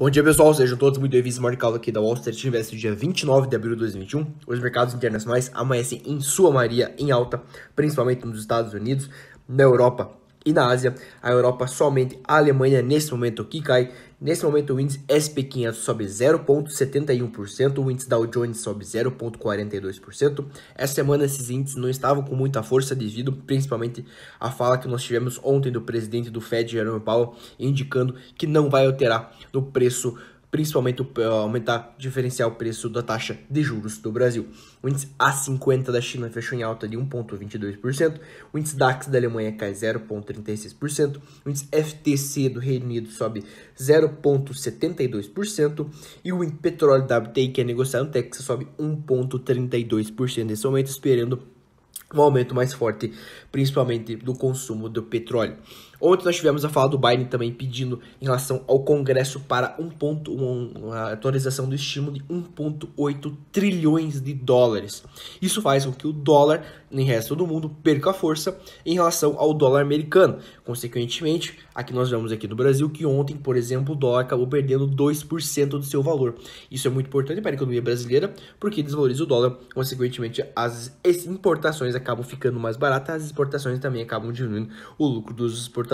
Bom dia, pessoal. Sejam todos muito bem-vindos ao Mercado aqui da Wall Street Invest, dia 29 de abril de 2021. Os mercados internacionais amanhecem em sua maioria em alta, principalmente nos Estados Unidos, na Europa e na Ásia. A Europa somente a Alemanha nesse momento que cai. Nesse momento o índice SP500 sobe 0,71%, o índice Dow Jones sobe 0,42%. Essa semana esses índices não estavam com muita força devido principalmente à fala que nós tivemos ontem do presidente do Fed, Jerome Powell, indicando que não vai alterar no preço principalmente aumentar diferenciar o preço da taxa de juros do Brasil. O índice A50 da China fechou em alta de 1,22%, o índice DAX da Alemanha cai 0,36%, o índice FTC do Reino Unido sobe 0,72% e o petróleo WTI que é negociado no Texas sobe 1,32% nesse momento, esperando um aumento mais forte, principalmente do consumo do petróleo. Ontem nós tivemos a fala do Biden também pedindo em relação ao Congresso para 1.1, um uma atualização do estímulo de 1.8 trilhões de dólares. Isso faz com que o dólar, em resto do mundo, perca força em relação ao dólar americano. Consequentemente, aqui nós vemos aqui no Brasil que ontem, por exemplo, o dólar acabou perdendo 2% do seu valor. Isso é muito importante para a economia brasileira, porque desvaloriza o dólar, consequentemente as importações acabam ficando mais baratas, as exportações também acabam diminuindo o lucro dos exportadores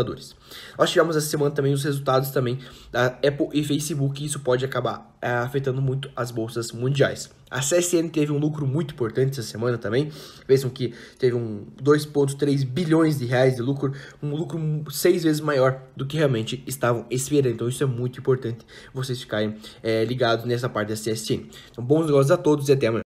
nós tivemos essa semana também os resultados também da Apple e Facebook, e isso pode acabar é, afetando muito as bolsas mundiais. A CSN teve um lucro muito importante essa semana também. Vejam que teve um 2,3 bilhões de reais de lucro, um lucro seis vezes maior do que realmente estavam esperando. Então isso é muito importante vocês ficarem é, ligados nessa parte da CSN. Então bons negócios a todos e até amanhã.